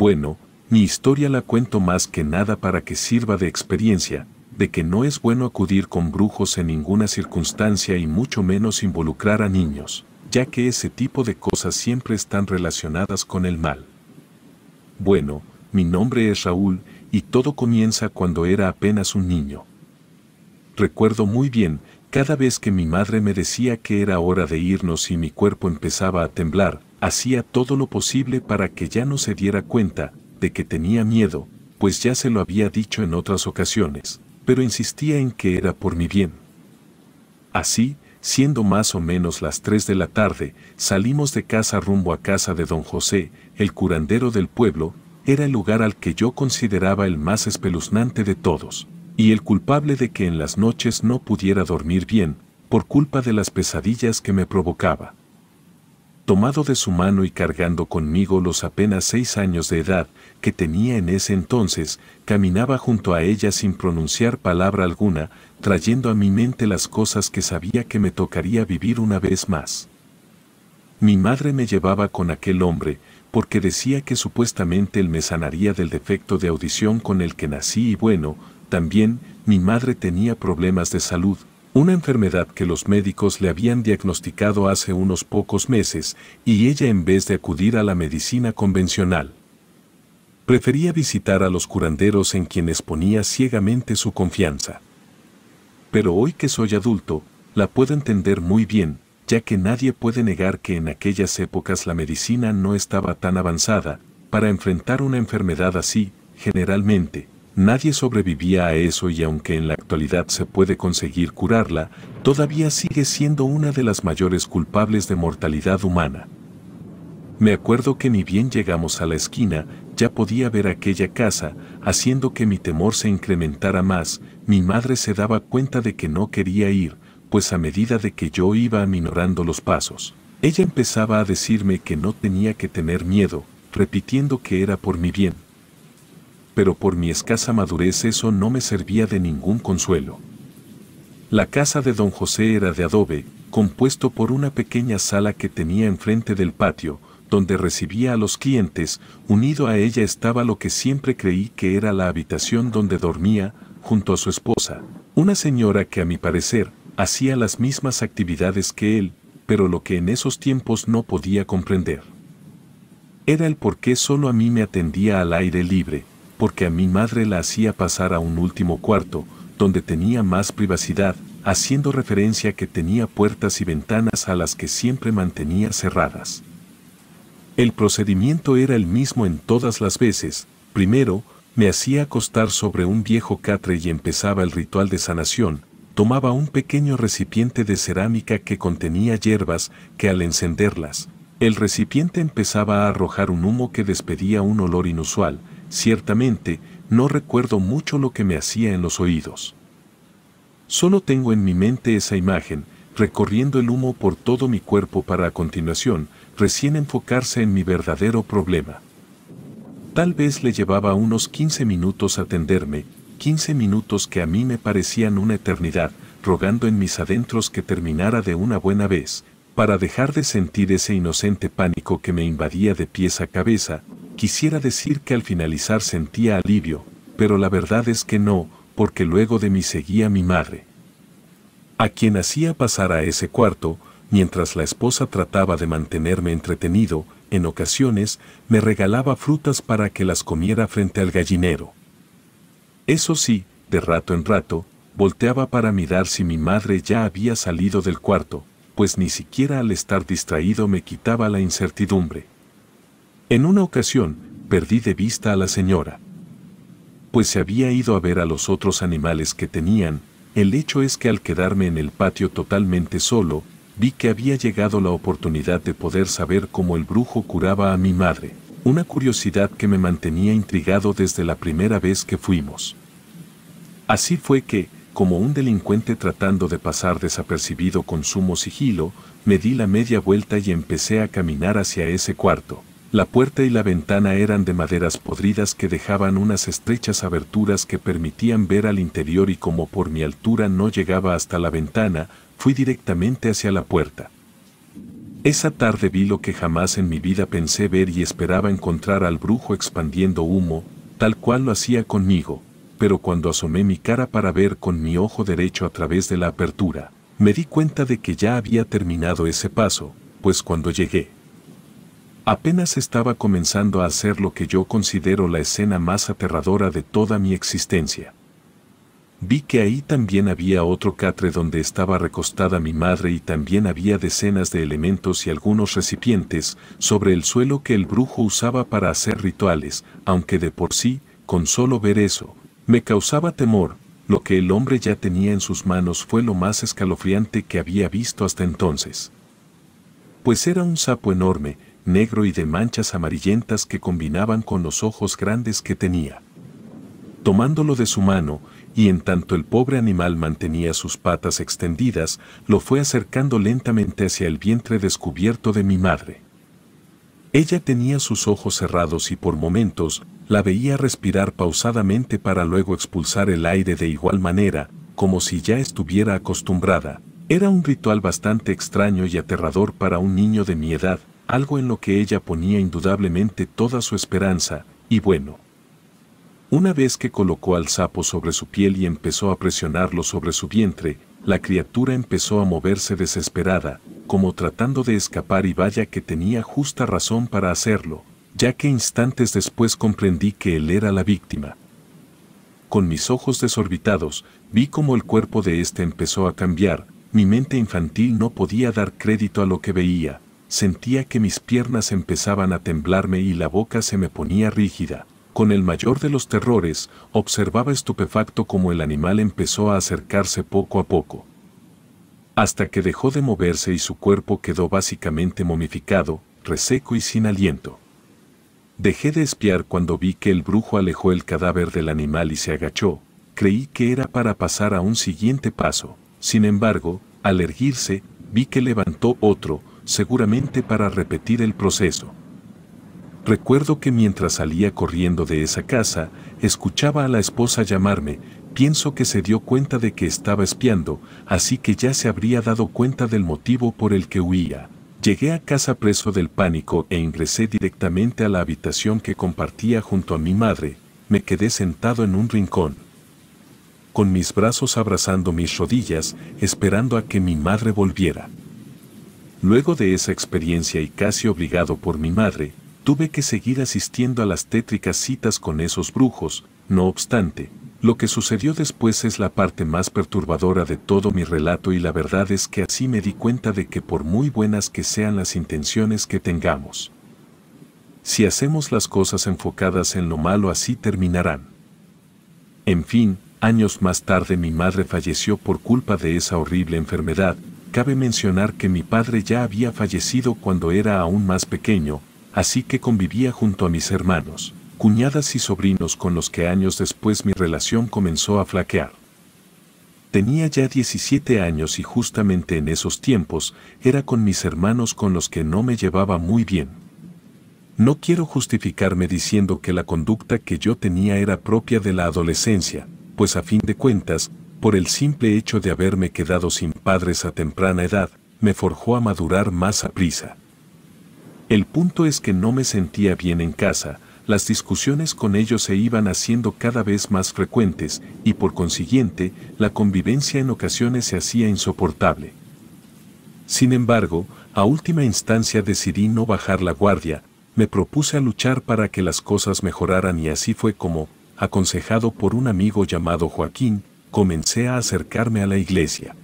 Bueno, mi historia la cuento más que nada para que sirva de experiencia, de que no es bueno acudir con brujos en ninguna circunstancia y mucho menos involucrar a niños, ya que ese tipo de cosas siempre están relacionadas con el mal. Bueno, mi nombre es Raúl y todo comienza cuando era apenas un niño. Recuerdo muy bien, cada vez que mi madre me decía que era hora de irnos y mi cuerpo empezaba a temblar, hacía todo lo posible para que ya no se diera cuenta de que tenía miedo, pues ya se lo había dicho en otras ocasiones, pero insistía en que era por mi bien. Así, siendo más o menos las tres de la tarde, salimos de casa rumbo a casa de don José, el curandero del pueblo, era el lugar al que yo consideraba el más espeluznante de todos, y el culpable de que en las noches no pudiera dormir bien, por culpa de las pesadillas que me provocaba tomado de su mano y cargando conmigo los apenas seis años de edad que tenía en ese entonces, caminaba junto a ella sin pronunciar palabra alguna, trayendo a mi mente las cosas que sabía que me tocaría vivir una vez más. Mi madre me llevaba con aquel hombre, porque decía que supuestamente él me sanaría del defecto de audición con el que nací y bueno, también mi madre tenía problemas de salud, una enfermedad que los médicos le habían diagnosticado hace unos pocos meses y ella en vez de acudir a la medicina convencional, prefería visitar a los curanderos en quienes ponía ciegamente su confianza. Pero hoy que soy adulto, la puedo entender muy bien, ya que nadie puede negar que en aquellas épocas la medicina no estaba tan avanzada, para enfrentar una enfermedad así, generalmente, Nadie sobrevivía a eso y aunque en la actualidad se puede conseguir curarla, todavía sigue siendo una de las mayores culpables de mortalidad humana. Me acuerdo que ni bien llegamos a la esquina, ya podía ver aquella casa, haciendo que mi temor se incrementara más, mi madre se daba cuenta de que no quería ir, pues a medida de que yo iba aminorando los pasos, ella empezaba a decirme que no tenía que tener miedo, repitiendo que era por mi bien pero por mi escasa madurez eso no me servía de ningún consuelo. La casa de don José era de adobe, compuesto por una pequeña sala que tenía enfrente del patio, donde recibía a los clientes, unido a ella estaba lo que siempre creí que era la habitación donde dormía, junto a su esposa, una señora que a mi parecer hacía las mismas actividades que él, pero lo que en esos tiempos no podía comprender. Era el por qué solo a mí me atendía al aire libre, porque a mi madre la hacía pasar a un último cuarto, donde tenía más privacidad, haciendo referencia que tenía puertas y ventanas a las que siempre mantenía cerradas. El procedimiento era el mismo en todas las veces, primero, me hacía acostar sobre un viejo catre y empezaba el ritual de sanación, tomaba un pequeño recipiente de cerámica que contenía hierbas que al encenderlas, el recipiente empezaba a arrojar un humo que despedía un olor inusual, Ciertamente, no recuerdo mucho lo que me hacía en los oídos. Solo tengo en mi mente esa imagen, recorriendo el humo por todo mi cuerpo para a continuación recién enfocarse en mi verdadero problema. Tal vez le llevaba unos 15 minutos atenderme, 15 minutos que a mí me parecían una eternidad, rogando en mis adentros que terminara de una buena vez, para dejar de sentir ese inocente pánico que me invadía de pies a cabeza, Quisiera decir que al finalizar sentía alivio, pero la verdad es que no, porque luego de mí seguía mi madre. A quien hacía pasar a ese cuarto, mientras la esposa trataba de mantenerme entretenido, en ocasiones me regalaba frutas para que las comiera frente al gallinero. Eso sí, de rato en rato, volteaba para mirar si mi madre ya había salido del cuarto, pues ni siquiera al estar distraído me quitaba la incertidumbre. En una ocasión, perdí de vista a la señora. Pues se había ido a ver a los otros animales que tenían, el hecho es que al quedarme en el patio totalmente solo, vi que había llegado la oportunidad de poder saber cómo el brujo curaba a mi madre, una curiosidad que me mantenía intrigado desde la primera vez que fuimos. Así fue que, como un delincuente tratando de pasar desapercibido con sumo sigilo, me di la media vuelta y empecé a caminar hacia ese cuarto. La puerta y la ventana eran de maderas podridas que dejaban unas estrechas aberturas que permitían ver al interior y como por mi altura no llegaba hasta la ventana, fui directamente hacia la puerta. Esa tarde vi lo que jamás en mi vida pensé ver y esperaba encontrar al brujo expandiendo humo, tal cual lo hacía conmigo, pero cuando asomé mi cara para ver con mi ojo derecho a través de la apertura, me di cuenta de que ya había terminado ese paso, pues cuando llegué, Apenas estaba comenzando a hacer lo que yo considero la escena más aterradora de toda mi existencia. Vi que ahí también había otro catre donde estaba recostada mi madre y también había decenas de elementos y algunos recipientes sobre el suelo que el brujo usaba para hacer rituales, aunque de por sí, con solo ver eso, me causaba temor, lo que el hombre ya tenía en sus manos fue lo más escalofriante que había visto hasta entonces. Pues era un sapo enorme, negro y de manchas amarillentas que combinaban con los ojos grandes que tenía. Tomándolo de su mano, y en tanto el pobre animal mantenía sus patas extendidas, lo fue acercando lentamente hacia el vientre descubierto de mi madre. Ella tenía sus ojos cerrados y por momentos la veía respirar pausadamente para luego expulsar el aire de igual manera, como si ya estuviera acostumbrada. Era un ritual bastante extraño y aterrador para un niño de mi edad, algo en lo que ella ponía indudablemente toda su esperanza, y bueno. Una vez que colocó al sapo sobre su piel y empezó a presionarlo sobre su vientre, la criatura empezó a moverse desesperada, como tratando de escapar y vaya que tenía justa razón para hacerlo, ya que instantes después comprendí que él era la víctima. Con mis ojos desorbitados, vi cómo el cuerpo de éste empezó a cambiar, mi mente infantil no podía dar crédito a lo que veía, sentía que mis piernas empezaban a temblarme y la boca se me ponía rígida. Con el mayor de los terrores, observaba estupefacto como el animal empezó a acercarse poco a poco. Hasta que dejó de moverse y su cuerpo quedó básicamente momificado, reseco y sin aliento. Dejé de espiar cuando vi que el brujo alejó el cadáver del animal y se agachó, creí que era para pasar a un siguiente paso, sin embargo, al erguirse, vi que levantó otro, seguramente para repetir el proceso. Recuerdo que mientras salía corriendo de esa casa, escuchaba a la esposa llamarme, pienso que se dio cuenta de que estaba espiando, así que ya se habría dado cuenta del motivo por el que huía. Llegué a casa preso del pánico e ingresé directamente a la habitación que compartía junto a mi madre, me quedé sentado en un rincón. Con mis brazos abrazando mis rodillas, esperando a que mi madre volviera. Luego de esa experiencia y casi obligado por mi madre, tuve que seguir asistiendo a las tétricas citas con esos brujos, no obstante, lo que sucedió después es la parte más perturbadora de todo mi relato y la verdad es que así me di cuenta de que por muy buenas que sean las intenciones que tengamos, si hacemos las cosas enfocadas en lo malo así terminarán. En fin, años más tarde mi madre falleció por culpa de esa horrible enfermedad, Cabe mencionar que mi padre ya había fallecido cuando era aún más pequeño, así que convivía junto a mis hermanos, cuñadas y sobrinos con los que años después mi relación comenzó a flaquear. Tenía ya 17 años y justamente en esos tiempos era con mis hermanos con los que no me llevaba muy bien. No quiero justificarme diciendo que la conducta que yo tenía era propia de la adolescencia, pues a fin de cuentas, por el simple hecho de haberme quedado sin padres a temprana edad, me forjó a madurar más a prisa. El punto es que no me sentía bien en casa, las discusiones con ellos se iban haciendo cada vez más frecuentes y por consiguiente la convivencia en ocasiones se hacía insoportable. Sin embargo, a última instancia decidí no bajar la guardia, me propuse a luchar para que las cosas mejoraran y así fue como, aconsejado por un amigo llamado Joaquín, comencé a acercarme a la iglesia.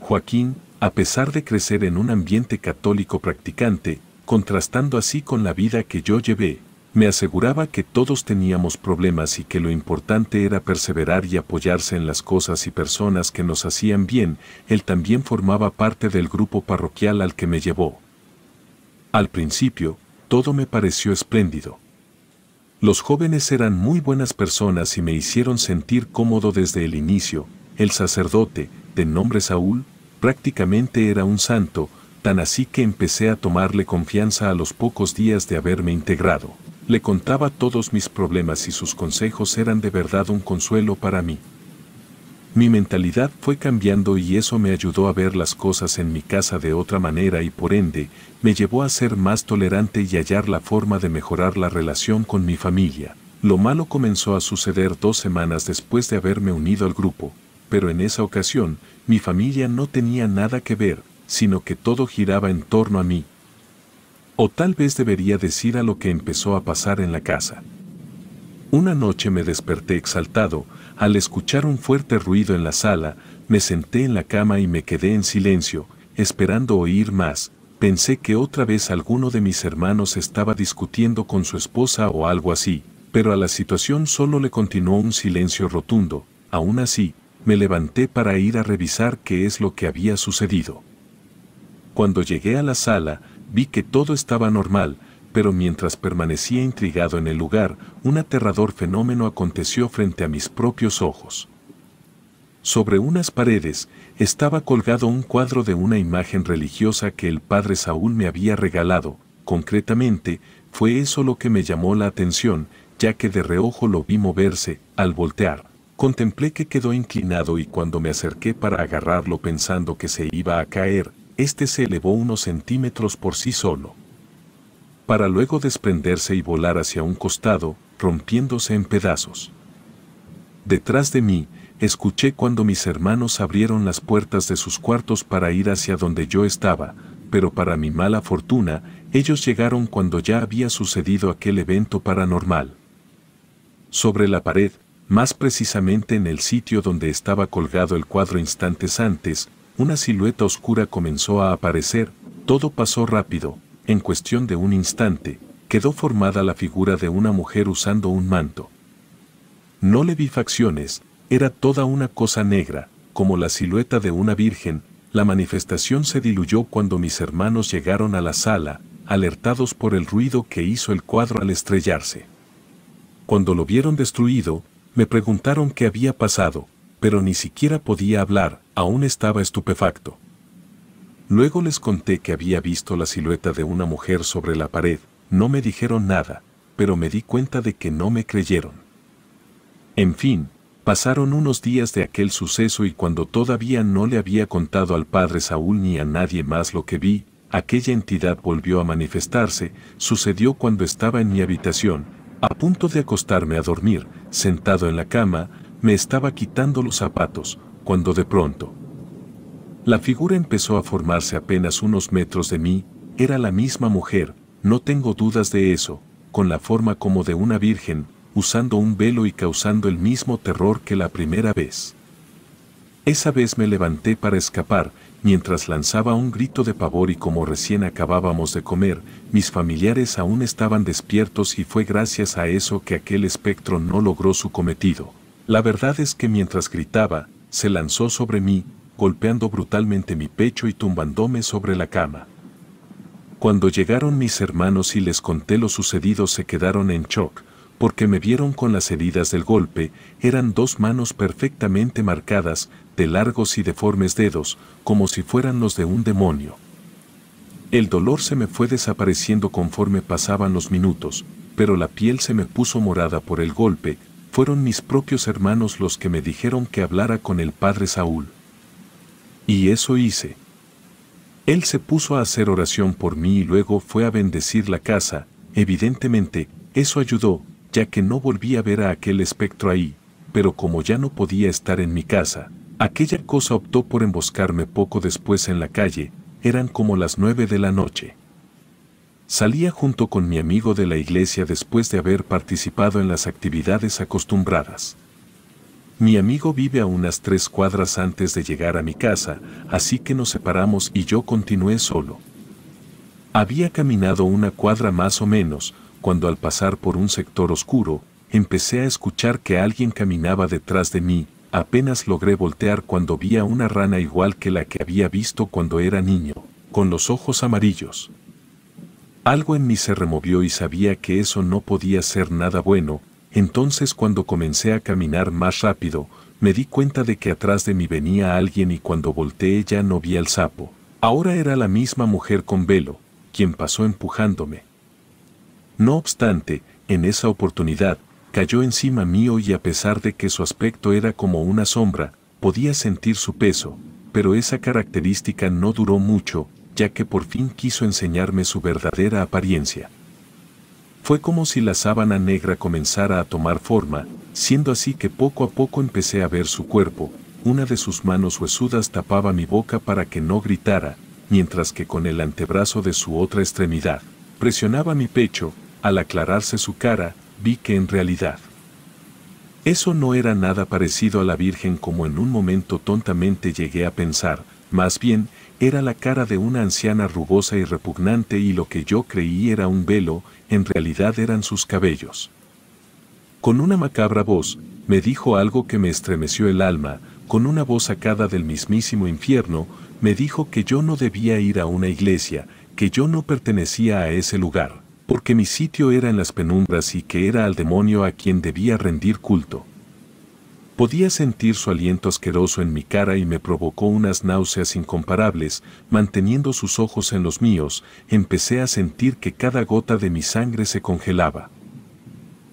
Joaquín, a pesar de crecer en un ambiente católico practicante, contrastando así con la vida que yo llevé, me aseguraba que todos teníamos problemas y que lo importante era perseverar y apoyarse en las cosas y personas que nos hacían bien, él también formaba parte del grupo parroquial al que me llevó. Al principio, todo me pareció espléndido. Los jóvenes eran muy buenas personas y me hicieron sentir cómodo desde el inicio. El sacerdote, de nombre Saúl, prácticamente era un santo, tan así que empecé a tomarle confianza a los pocos días de haberme integrado. Le contaba todos mis problemas y sus consejos eran de verdad un consuelo para mí. Mi mentalidad fue cambiando y eso me ayudó a ver las cosas en mi casa de otra manera y por ende me llevó a ser más tolerante y hallar la forma de mejorar la relación con mi familia. Lo malo comenzó a suceder dos semanas después de haberme unido al grupo, pero en esa ocasión mi familia no tenía nada que ver, sino que todo giraba en torno a mí. O tal vez debería decir a lo que empezó a pasar en la casa. Una noche me desperté exaltado, al escuchar un fuerte ruido en la sala, me senté en la cama y me quedé en silencio, esperando oír más. Pensé que otra vez alguno de mis hermanos estaba discutiendo con su esposa o algo así, pero a la situación solo le continuó un silencio rotundo. Aún así, me levanté para ir a revisar qué es lo que había sucedido. Cuando llegué a la sala, vi que todo estaba normal, pero mientras permanecía intrigado en el lugar, un aterrador fenómeno aconteció frente a mis propios ojos. Sobre unas paredes estaba colgado un cuadro de una imagen religiosa que el padre Saúl me había regalado. Concretamente, fue eso lo que me llamó la atención, ya que de reojo lo vi moverse, al voltear. Contemplé que quedó inclinado y cuando me acerqué para agarrarlo pensando que se iba a caer, este se elevó unos centímetros por sí solo para luego desprenderse y volar hacia un costado, rompiéndose en pedazos. Detrás de mí, escuché cuando mis hermanos abrieron las puertas de sus cuartos para ir hacia donde yo estaba, pero para mi mala fortuna, ellos llegaron cuando ya había sucedido aquel evento paranormal. Sobre la pared, más precisamente en el sitio donde estaba colgado el cuadro instantes antes, una silueta oscura comenzó a aparecer, todo pasó rápido, en cuestión de un instante, quedó formada la figura de una mujer usando un manto. No le vi facciones, era toda una cosa negra, como la silueta de una virgen, la manifestación se diluyó cuando mis hermanos llegaron a la sala, alertados por el ruido que hizo el cuadro al estrellarse. Cuando lo vieron destruido, me preguntaron qué había pasado, pero ni siquiera podía hablar, aún estaba estupefacto. Luego les conté que había visto la silueta de una mujer sobre la pared, no me dijeron nada, pero me di cuenta de que no me creyeron. En fin, pasaron unos días de aquel suceso y cuando todavía no le había contado al padre Saúl ni a nadie más lo que vi, aquella entidad volvió a manifestarse, sucedió cuando estaba en mi habitación, a punto de acostarme a dormir, sentado en la cama, me estaba quitando los zapatos, cuando de pronto, la figura empezó a formarse apenas unos metros de mí, era la misma mujer, no tengo dudas de eso, con la forma como de una virgen, usando un velo y causando el mismo terror que la primera vez. Esa vez me levanté para escapar, mientras lanzaba un grito de pavor y como recién acabábamos de comer, mis familiares aún estaban despiertos y fue gracias a eso que aquel espectro no logró su cometido. La verdad es que mientras gritaba, se lanzó sobre mí, golpeando brutalmente mi pecho y tumbándome sobre la cama. Cuando llegaron mis hermanos y les conté lo sucedido se quedaron en shock, porque me vieron con las heridas del golpe, eran dos manos perfectamente marcadas, de largos y deformes dedos, como si fueran los de un demonio. El dolor se me fue desapareciendo conforme pasaban los minutos, pero la piel se me puso morada por el golpe, fueron mis propios hermanos los que me dijeron que hablara con el padre Saúl. Y eso hice. Él se puso a hacer oración por mí y luego fue a bendecir la casa, evidentemente, eso ayudó, ya que no volví a ver a aquel espectro ahí, pero como ya no podía estar en mi casa, aquella cosa optó por emboscarme poco después en la calle, eran como las nueve de la noche. Salía junto con mi amigo de la iglesia después de haber participado en las actividades acostumbradas. Mi amigo vive a unas tres cuadras antes de llegar a mi casa, así que nos separamos y yo continué solo. Había caminado una cuadra más o menos, cuando al pasar por un sector oscuro, empecé a escuchar que alguien caminaba detrás de mí, apenas logré voltear cuando vi a una rana igual que la que había visto cuando era niño, con los ojos amarillos. Algo en mí se removió y sabía que eso no podía ser nada bueno, entonces cuando comencé a caminar más rápido, me di cuenta de que atrás de mí venía alguien y cuando volteé ya no vi al sapo. Ahora era la misma mujer con velo, quien pasó empujándome. No obstante, en esa oportunidad, cayó encima mío y a pesar de que su aspecto era como una sombra, podía sentir su peso, pero esa característica no duró mucho, ya que por fin quiso enseñarme su verdadera apariencia. Fue como si la sábana negra comenzara a tomar forma, siendo así que poco a poco empecé a ver su cuerpo, una de sus manos huesudas tapaba mi boca para que no gritara, mientras que con el antebrazo de su otra extremidad, presionaba mi pecho, al aclararse su cara, vi que en realidad eso no era nada parecido a la Virgen como en un momento tontamente llegué a pensar, más bien, era la cara de una anciana rugosa y repugnante y lo que yo creí era un velo, en realidad eran sus cabellos. Con una macabra voz, me dijo algo que me estremeció el alma, con una voz sacada del mismísimo infierno, me dijo que yo no debía ir a una iglesia, que yo no pertenecía a ese lugar, porque mi sitio era en las penumbras y que era al demonio a quien debía rendir culto. Podía sentir su aliento asqueroso en mi cara y me provocó unas náuseas incomparables, manteniendo sus ojos en los míos, empecé a sentir que cada gota de mi sangre se congelaba.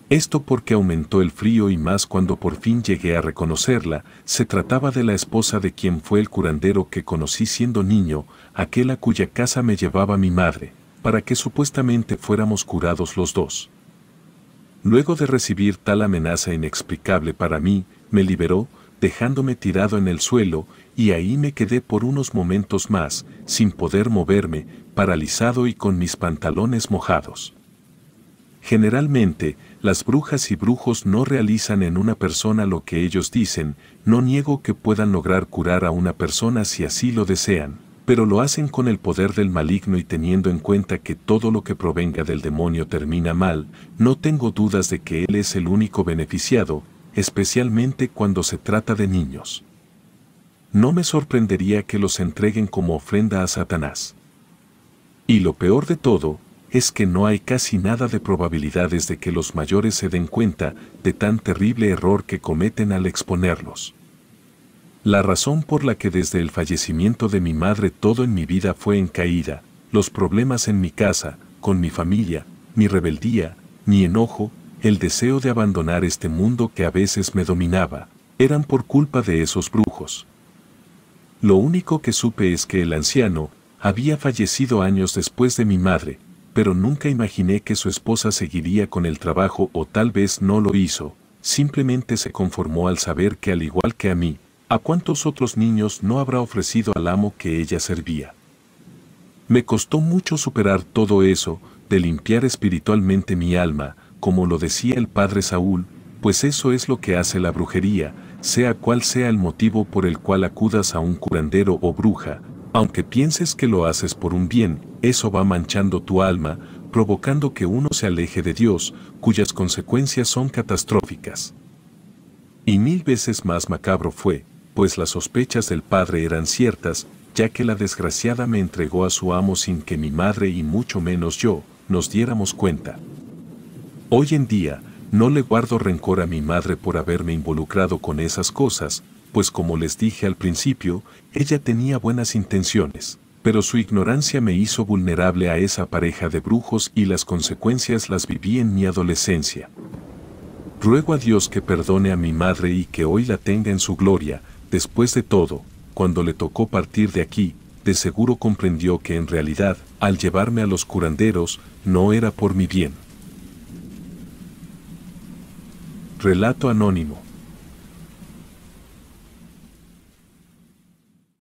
Esto porque aumentó el frío y más cuando por fin llegué a reconocerla, se trataba de la esposa de quien fue el curandero que conocí siendo niño, aquel a cuya casa me llevaba mi madre, para que supuestamente fuéramos curados los dos. Luego de recibir tal amenaza inexplicable para mí, me liberó, dejándome tirado en el suelo, y ahí me quedé por unos momentos más, sin poder moverme, paralizado y con mis pantalones mojados. Generalmente, las brujas y brujos no realizan en una persona lo que ellos dicen, no niego que puedan lograr curar a una persona si así lo desean, pero lo hacen con el poder del maligno y teniendo en cuenta que todo lo que provenga del demonio termina mal, no tengo dudas de que él es el único beneficiado, especialmente cuando se trata de niños. No me sorprendería que los entreguen como ofrenda a Satanás. Y lo peor de todo, es que no hay casi nada de probabilidades de que los mayores se den cuenta de tan terrible error que cometen al exponerlos. La razón por la que desde el fallecimiento de mi madre todo en mi vida fue en caída, los problemas en mi casa, con mi familia, mi rebeldía, mi enojo, el deseo de abandonar este mundo que a veces me dominaba, eran por culpa de esos brujos. Lo único que supe es que el anciano había fallecido años después de mi madre, pero nunca imaginé que su esposa seguiría con el trabajo o tal vez no lo hizo, simplemente se conformó al saber que al igual que a mí, a cuántos otros niños no habrá ofrecido al amo que ella servía. Me costó mucho superar todo eso, de limpiar espiritualmente mi alma, como lo decía el padre Saúl, pues eso es lo que hace la brujería, sea cual sea el motivo por el cual acudas a un curandero o bruja, aunque pienses que lo haces por un bien, eso va manchando tu alma, provocando que uno se aleje de Dios, cuyas consecuencias son catastróficas. Y mil veces más macabro fue, pues las sospechas del padre eran ciertas, ya que la desgraciada me entregó a su amo sin que mi madre y mucho menos yo nos diéramos cuenta. Hoy en día, no le guardo rencor a mi madre por haberme involucrado con esas cosas, pues como les dije al principio, ella tenía buenas intenciones, pero su ignorancia me hizo vulnerable a esa pareja de brujos y las consecuencias las viví en mi adolescencia. Ruego a Dios que perdone a mi madre y que hoy la tenga en su gloria, después de todo, cuando le tocó partir de aquí, de seguro comprendió que en realidad, al llevarme a los curanderos, no era por mi bien Relato anónimo.